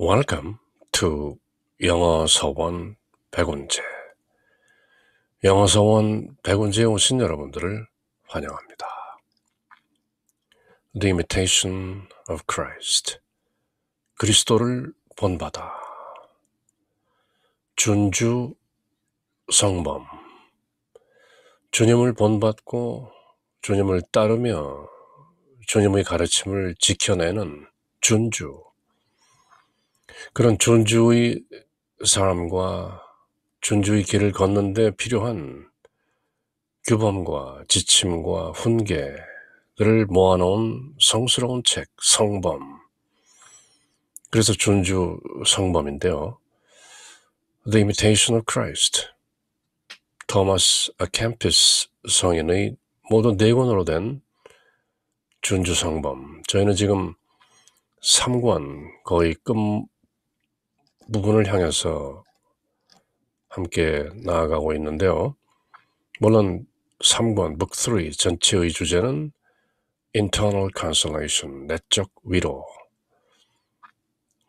Welcome to 영어 서원 백운제. 영어 서원 백운제에 오신 여러분들을 환영합니다. The Imitation of Christ. 그리스도를 본받아. 준주 성범. 주님을 본받고 주님을 따르며 주님의 가르침을 지켜내는 준주. 그런 존주의 사람과 존주의 길을 걷는데 필요한 규범과 지침과 훈계를 모아놓은 성스러운 책, 성범. 그래서 존주 성범인데요. The Imitation of Christ. 토마스 아캠피스 성인의 모든네 권으로 된 준주 성범. 저희는 지금 3권 거의 끝 부분을 향해서 함께 나아가고 있는데요. 물론 3권 북3 전체의 주제는 internal consolation, 내적 위로.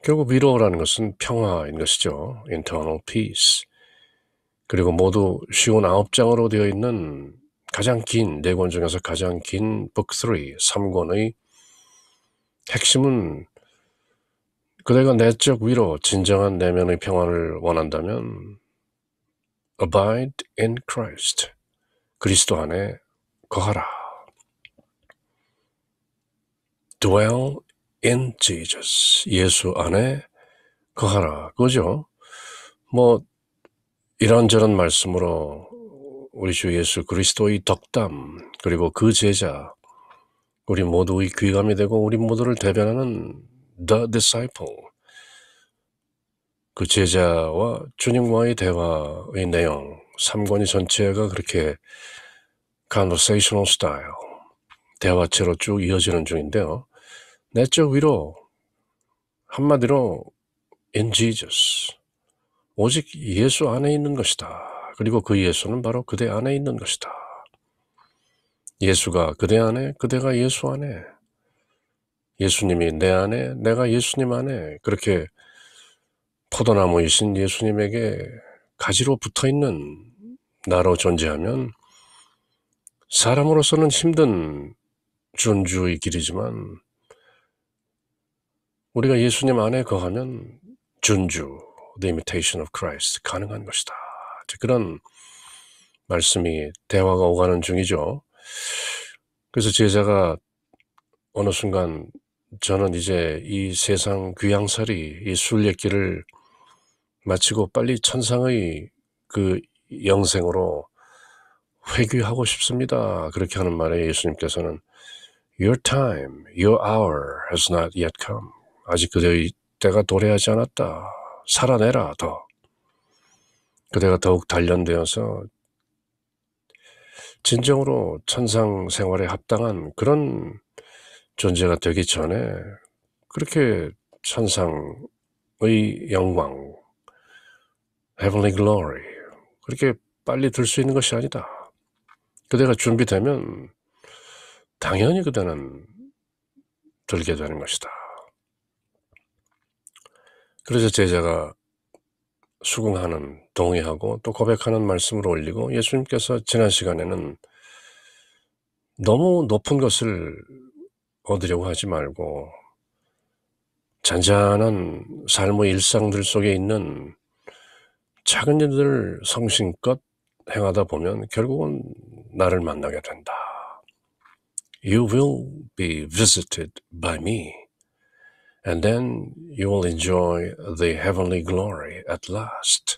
결국 위로라는 것은 평화인 것이죠. internal peace. 그리고 모두 쉬운 아홉 장으로 되어 있는 가장 긴, 네권 중에서 가장 긴북 3, 3권의 핵심은 그대가 내적 위로 진정한 내면의 평화를 원한다면 abide in Christ 그리스도 안에 거하라 dwell in Jesus 예수 안에 거하라 그죠? 뭐 이런저런 말씀으로 우리 주 예수 그리스도의 덕담 그리고 그 제자 우리 모두의 귀감이 되고 우리 모두를 대변하는 the disciple. 그 제자와 주님과의 대화의 내용, 3권이 전체가 그렇게 conversational style, 대화체로 쭉 이어지는 중인데요. 내적 위로, 한마디로 in Jesus, 오직 예수 안에 있는 것이다. 그리고 그 예수는 바로 그대 안에 있는 것이다. 예수가 그대 안에, 그대가 예수 안에 예수님이 내 안에, 내가 예수님 안에 그렇게 포도나무이신 예수님에게 가지로 붙어 있는 나로 존재하면 사람으로서는 힘든 존주의 길이지만 우리가 예수님 안에 거하면 준주, the imitation of Christ 가능한 것이다. 그런 말씀이 대화가 오가는 중이죠. 그래서 제자가 어느 순간 저는 이제 이 세상 귀양살이 이 순례길을 마치고 빨리 천상의 그 영생으로 회귀하고 싶습니다. 그렇게 하는 말에 예수님께서는 Your time, your hour has not yet come. 아직 그대의 때가 도래하지 않았다. 살아내라 더. 그대가 더욱 단련되어서 진정으로 천상 생활에 합당한 그런 존재가 되기 전에 그렇게 천상의 영광, heavenly glory, 그렇게 빨리 들 수 있는 것이 아니다. 그대가 준비되면 당연히 그대는 들게 되는 것이다. 그래서 제자가 수긍하는, 동의하고 또 고백하는 말씀을 올리고 예수님께서 지난 시간에는 너무 높은 것을 얻으려고 하지 말고 잔잔한 삶의 일상들 속에 있는 작은 일들을 성심껏 행하다 보면 결국은 나를 만나게 된다. You will be visited by me, and then you will enjoy the heavenly glory at last.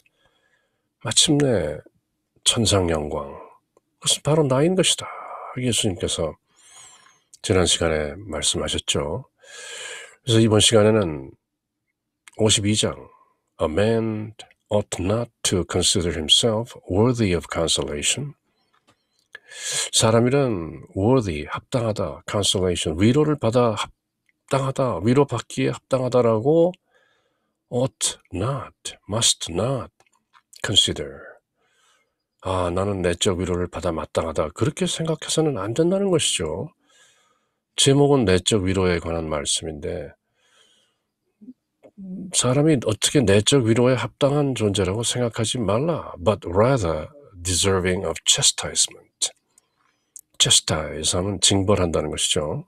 마침내 천상 영광, 그것은 바로 나인 것이다. 예수님께서 지난 시간에 말씀하셨죠. 그래서 이번 시간에는 52장 A man ought not to consider himself worthy of consolation. 사람이란 worthy, 합당하다, consolation, 위로를 받아 합당하다, 위로받기에 합당하다라고 ought not, must not consider. 아, 나는 내적 위로를 받아 마땅하다. 그렇게 생각해서는 안 된다는 것이죠. 제목은 내적 위로에 관한 말씀인데 사람이 어떻게 내적 위로에 합당한 존재라고 생각하지 말라. But rather deserving of chastisement. chastise 하면 징벌한다는 것이죠.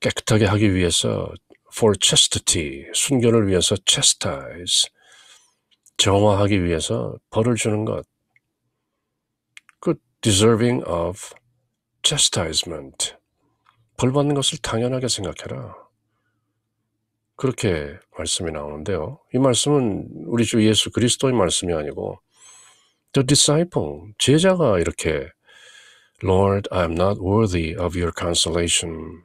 깨끗하게 하기 위해서 for chastity, 순결을 위해서 chastise, 정화하기 위해서 벌을 주는 것. 그 deserving of chastisement. 벌 받는 것을 당연하게 생각해라. 그렇게 말씀이 나오는데요. 이 말씀은 우리 주 예수 그리스도의 말씀이 아니고 The disciple, 제자가 이렇게 Lord, I am not worthy of your consolation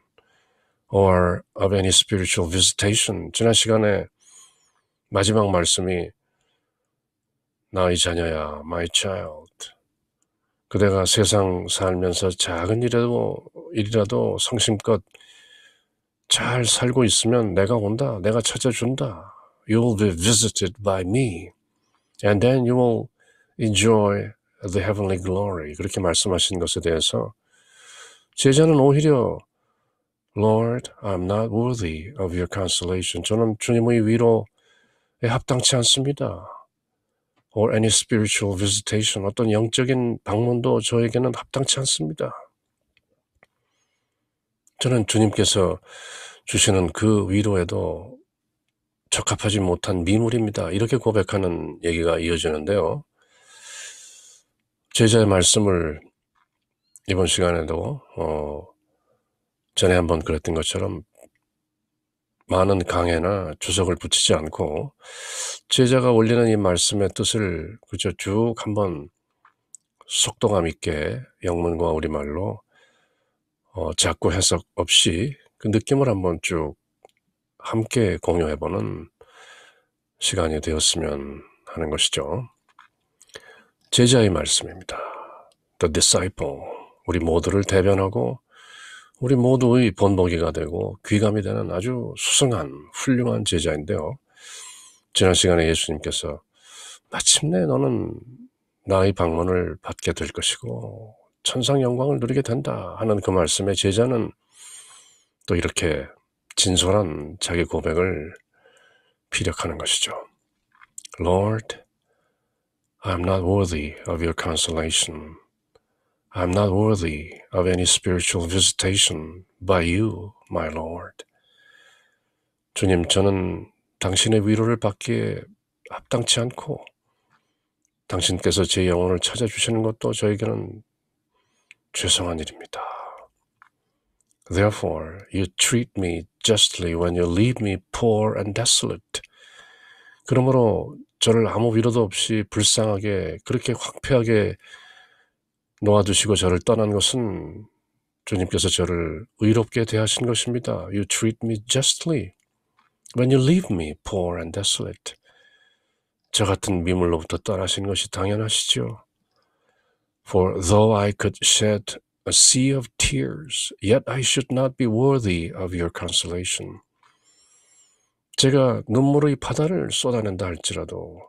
or of any spiritual visitation. 지난 시간에 마지막 말씀이 나의 자녀야, my child. 그대가 세상 살면서 작은 일이라도, 일이라도 성심껏 잘 살고 있으면 내가 온다. 내가 찾아준다. You will be visited by me. And then you will enjoy the heavenly glory. 그렇게 말씀하신 것에 대해서 제자는 오히려 Lord, I'm not worthy of your consolation. 저는 주님의 위로에 합당치 않습니다. or any spiritual visitation, 어떤 영적인 방문도 저에게는 합당치 않습니다. 저는 주님께서 주시는 그 위로에도 적합하지 못한 미물입니다. 이렇게 고백하는 얘기가 이어지는데요. 제자의 말씀을 이번 시간에도 어, 전에 한번 그랬던 것처럼 많은 강해나 주석을 붙이지 않고 제자가 올리는 이 말씀의 뜻을 그저 쭉 한번 속도감 있게 영문과 우리말로 어, 자꾸 해석 없이 그 느낌을 한번 쭉 함께 공유해보는 시간이 되었으면 하는 것이죠. 제자의 말씀입니다. The disciple. 우리 모두를 대변하고 우리 모두의 본보기가 되고 귀감이 되는 아주 수승한 훌륭한 제자인데요. 지난 시간에 예수님께서 마침내 너는 나의 방문을 받게 될 것이고 천상 영광을 누리게 된다 하는 그 말씀에 제자는 또 이렇게 진솔한 자기 고백을 피력하는 것이죠. Lord, I'm not worthy of your consolation. I am not worthy of any spiritual visitation by you, my Lord. 주님, 저는 당신의 위로를 받기에 합당치 않고 당신께서 제 영혼을 찾아주시는 것도 저에게는 죄송한 일입니다. Therefore, you treat me justly when you leave me poor and desolate. 그러므로 저를 아무 위로도 없이 불쌍하게 그렇게 황폐하게 놓아주시고 저를 떠난 것은 주님께서 저를 의롭게 대하신 것입니다. You treat me justly when you leave me poor and desolate. 저 같은 미물로부터 떠나신 것이 당연하시죠. For though I could shed a sea of tears, yet I should not be worthy of your consolation. 제가 눈물의 바다를 쏟아낸다 할지라도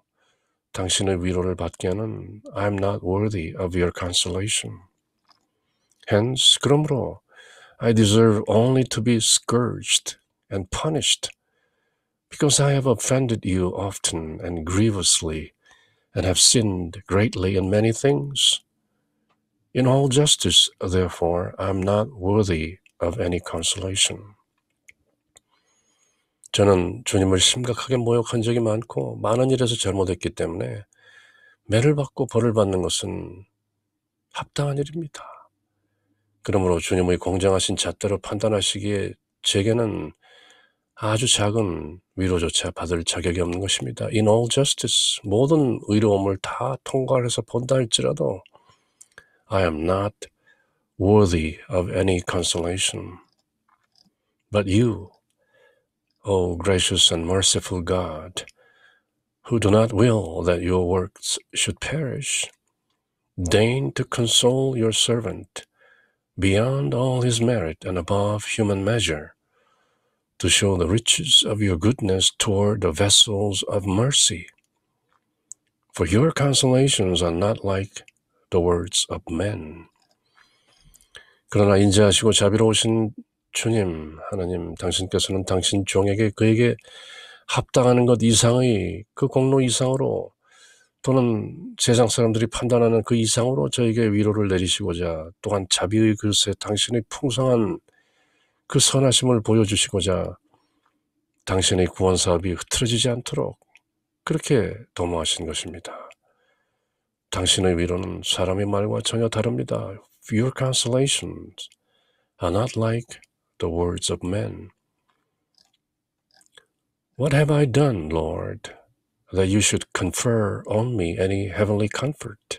당신의 위로를 받기에는 I'm not worthy of your consolation. Hence, 그러므로 I deserve only to be scourged and punished because I have offended you often and grievously and have sinned greatly in many things. In all justice, therefore, I am not worthy of any consolation. 저는 주님을 심각하게 모욕한 적이 많고 많은 일에서 잘못했기 때문에 매를 받고 벌을 받는 것은 합당한 일입니다. 그러므로 주님의 공정하신 잣대로 판단하시기에 제게는 아주 작은 위로조차 받을 자격이 없는 것입니다. In all justice, 모든 의로움을 다 통과해서 본다 할지라도 I am not worthy of any consolation. But you, O gracious and merciful God, who do not will that your works should perish, deign to console your servant beyond all his merit and above human measure, to show the riches of your goodness toward the vessels of mercy. For your consolations are not like the words of men. 그러나 인자하시고 자비로우신 주님, 하나님, 당신께서는 당신 종에게 그에게 합당하는 것 이상의 그 공로 이상으로 또는 세상 사람들이 판단하는 그 이상으로 저에게 위로를 내리시고자 또한 자비의 글쎄 당신의 풍성한 그 선하심을 보여주시고자 당신의 구원 사업이 흐트러지지 않도록 그렇게 도모하신 것입니다. 당신의 위로는 사람의 말과 전혀 다릅니다. Your consolations are not like the words of men. What have I done, Lord, that you should confer on me any heavenly comfort?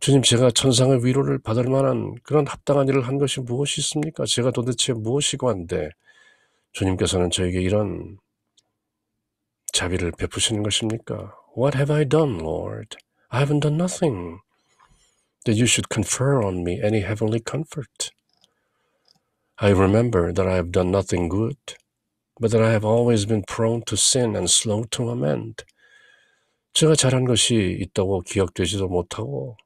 주님, 제가 천상의 위로를 받을 만한 그런 합당한 일을 한 것이 무엇이 있습니까? 제가 도대체 무엇이고 한데 주님께서는 저에게 이런 자비를 베푸시는 것입니까? What have I done, Lord? I haven't done nothing. That you should confer on me any heavenly comfort. I remember that I have done nothing good, but that I have always been prone to sin and slow to amend. 제가 잘한 것이 있다고 기억되지도 못하고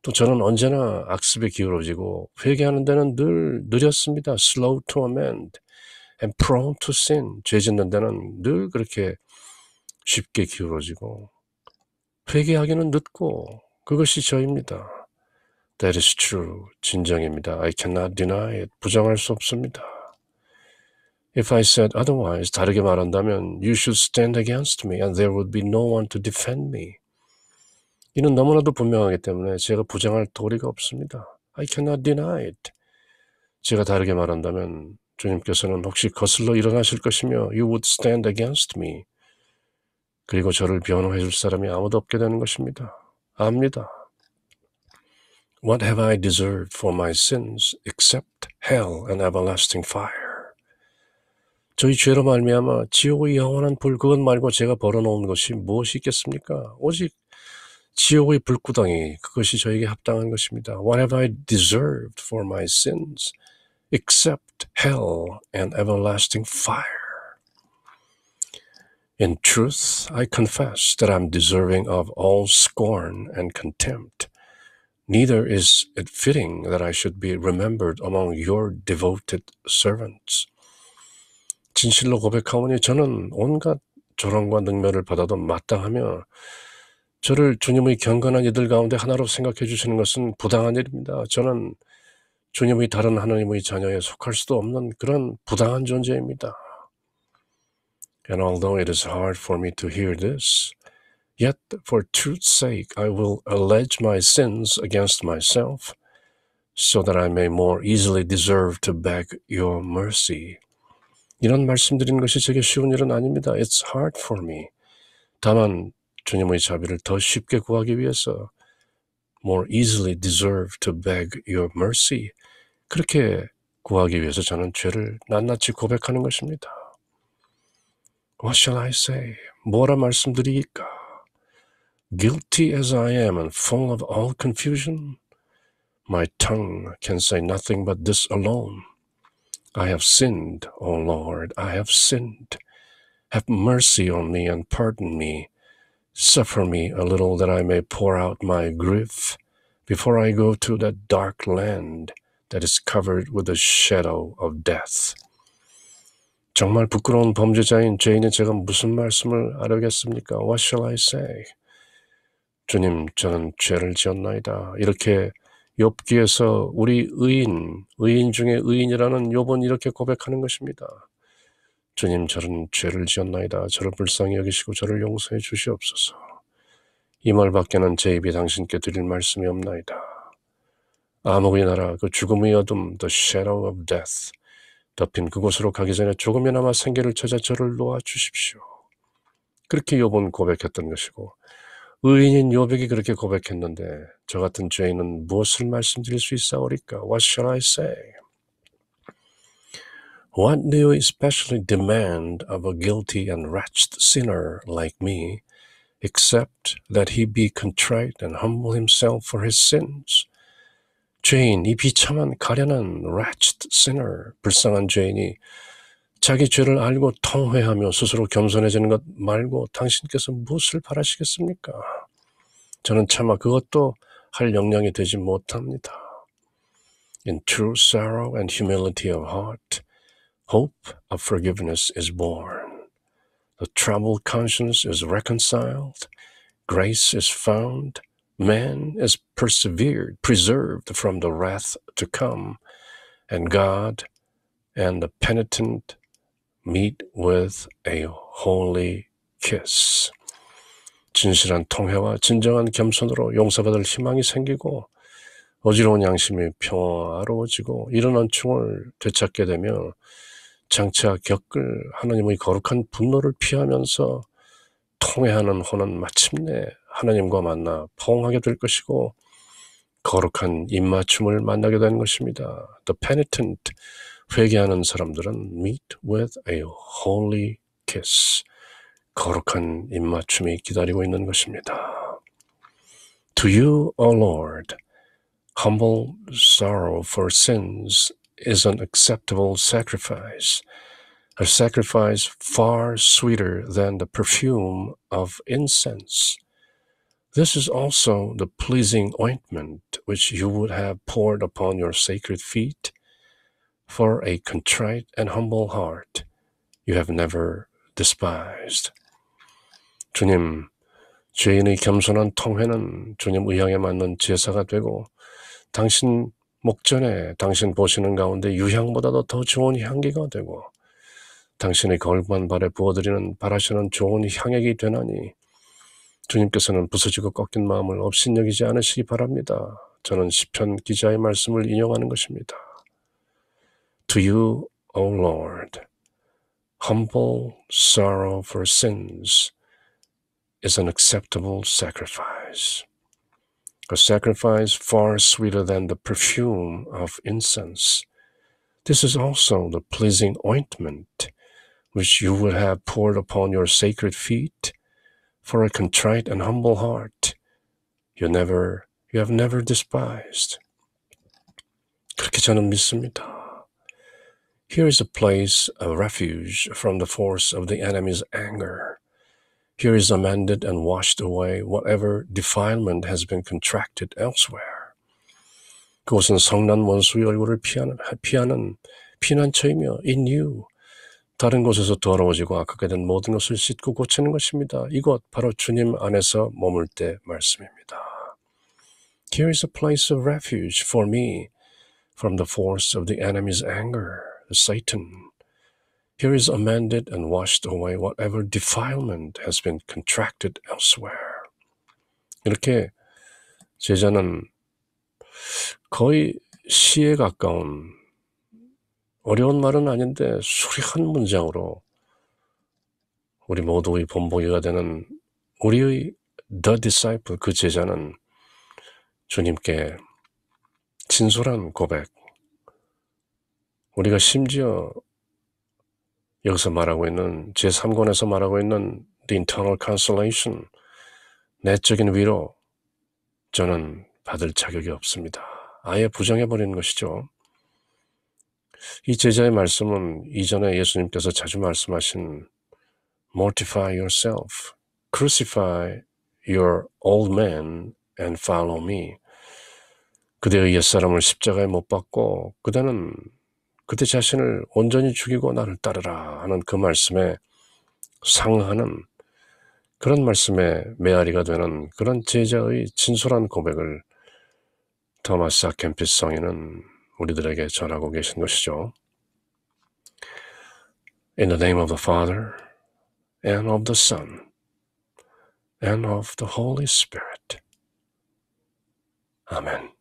또 저는 언제나 악습에 기울어지고 회개하는 데는 늘 느렸습니다. slow to amend and prone to sin. 죄 짓는 데는 늘 그렇게 쉽게 기울어지고 회개하기는 늦고 그것이 저입니다. That is true. 진정입니다. I cannot deny it. 부정할 수 없습니다. If I said otherwise, 다르게 말한다면, you should stand against me and there would be no one to defend me. 이는 너무나도 분명하기 때문에 제가 부정할 도리가 없습니다. I cannot deny it. 제가 다르게 말한다면, 주님께서는 혹시 거슬러 일어나실 것이며, you would stand against me. 그리고 저를 변호해 줄 사람이 아무도 없게 되는 것입니다. 압니다. What have I deserved for my sins except hell and everlasting fire? 저희 죄로 말미암아 지옥의 영원한 불 그것 말고 제가 벌어놓은 것이 무엇이 있겠습니까? 오직 지옥의 불구덩이 그것이 저에게 합당한 것입니다. What have I deserved for my sins except hell and everlasting fire? In truth, I confess that I'm deserving of all scorn and contempt. Neither is it fitting that I should be remembered among your devoted servants. 진실로 고백하오니 저는 온갖 조롱과 능멸을 받아도 마땅하며 저를 주님의 경건한 이들 가운데 하나로 생각해 주시는 것은 부당한 일입니다. 저는 주님의 다른 하나님의 자녀에 속할 수도 없는 그런 부당한 존재입니다. And although it is hard for me to hear this, Yet for truth's sake I will allege my sins against myself, so that I may more easily deserve to beg your mercy. 이런 말씀드리는 것이 제게 쉬운 일은 아닙니다. It's hard for me. 다만 주님의 자비를 더 쉽게 구하기 위해서 more easily deserve to beg your mercy. 그렇게 구하기 위해서 저는 죄를 낱낱이 고백하는 것입니다. What shall I say? 뭐라 말씀드리까 Guilty as I am and full of all confusion, my tongue can say nothing but this alone. I have sinned, O Lord, I have sinned. Have mercy on me and pardon me. Suffer me a little that I may pour out my grief before I go to that dark land that is covered with the shadow of death. 정말 부끄러운 범죄자인 죄인의 제가 무슨 말씀을 알아겠습니까? What shall I say? 주님 저는 죄를 지었나이다. 이렇게 욥기에서 우리 의인, 의인 중에 의인이라는 욥은 이렇게 고백하는 것입니다. 주님 저는 죄를 지었나이다. 저를 불쌍히 여기시고 저를 용서해 주시옵소서. 이 말밖에는 제 입이 당신께 드릴 말씀이 없나이다. 암흑의 나라, 그 죽음의 어둠, the shadow of death, 덮인 그곳으로 가기 전에 조금이나마 생계를 찾아 저를 놓아 주십시오. 그렇게 욥은 고백했던 것이고 의인인 요백이 그렇게 고백했는데 저 같은 죄인은 무엇을 말씀드릴 수 있사오리까? What shall I say? What do you especially demand of a guilty and wretched sinner like me, except that he be contrite and humble himself for his sins? 죄인, 이 비참한 가련한 wretched sinner, 불쌍한 죄인이 자기 죄를 알고 통회하며 스스로 겸손해지는 것 말고 당신께서 무엇을 바라시겠습니까? 저는 차마 그것도 할 역량이 되지 못합니다. In true sorrow and humility of heart, hope of forgiveness is born. The troubled conscience is reconciled, grace is found, man is persevered, preserved from the wrath to come, and God and the penitent meet with a holy kiss. 진실한 통회와 진정한 겸손으로 용서받을 희망이 생기고 어지러운 양심이 평화로워지고 이런 원충을 되찾게 되며 장차 겪을 하나님의 거룩한 분노를 피하면서 통회하는 혼은 마침내 하나님과 만나 포옹하게 될 것이고 거룩한 입맞춤을 만나게 되는 것입니다. The penitent 회개하는 사람들은 meet with a holy kiss. 거룩한 입맞춤이 기다리고 있는 것입니다. To you, O Lord, humble sorrow for sins is an acceptable sacrifice, a sacrifice far sweeter than the perfume of incense. This is also the pleasing ointment which you would have poured upon your sacred feet for a contrite and humble heart you have never despised. 주님, 죄인의 겸손한 통회는 주님 의향에 맞는 제사가 되고 당신 목전에 당신 보시는 가운데 유향보다도 더 좋은 향기가 되고 당신의 거울만 발에 부어드리는 바라시는 좋은 향액이 되나니 주님께서는 부서지고 꺾인 마음을 없신여기지 않으시기 바랍니다. 저는 시편 기자의 말씀을 인용하는 것입니다. To you, O Lord, humble sorrow for sins is an acceptable sacrifice, a sacrifice far sweeter than the perfume of incense. This is also the pleasing ointment which you would have poured upon your sacred feet for a contrite and humble heart. You never, you have never despised. 그렇게 저는 믿습니다. Here is a place of refuge from the force of the enemy's anger. Here is amended and washed away whatever defilement has been contracted elsewhere. 그곳은 성난 원수의 얼굴을 피하는, 피하는 피난처이며 in you 다른 곳에서 더러워지고 악하게 된 모든 것을 씻고 고치는 것입니다. 이곳 바로 주님 안에서 머물 때 말씀입니다. Here is a place of refuge for me from the force of the enemy's anger. Satan. Here is amended and washed away whatever defilement has been contracted elsewhere. 이렇게 제자는 거의 시에 가까운 어려운 말은 아닌데 수려한 문장으로 우리 모두의 본보기가 되는 우리의 the disciple 그 제자는 주님께 진솔한 고백 우리가 심지어 여기서 말하고 있는 제3권에서 말하고 있는 The Internal Consolation, 내적인 위로 저는 받을 자격이 없습니다. 아예 부정해버리는 것이죠. 이 제자의 말씀은 이전에 예수님께서 자주 말씀하신 Mortify yourself, crucify your old man and follow me. 그대의 옛사람을 십자가에 못 박고 그대는 그때 자신을 온전히 죽이고 나를 따르라 하는 그 말씀에 상하는 그런 말씀에 메아리가 되는 그런 제자의 진솔한 고백을 토마스 아켄피스 성인은 우리들에게 전하고 계신 것이죠. In the name of the Father, and of the Son, and of the Holy Spirit. 아멘.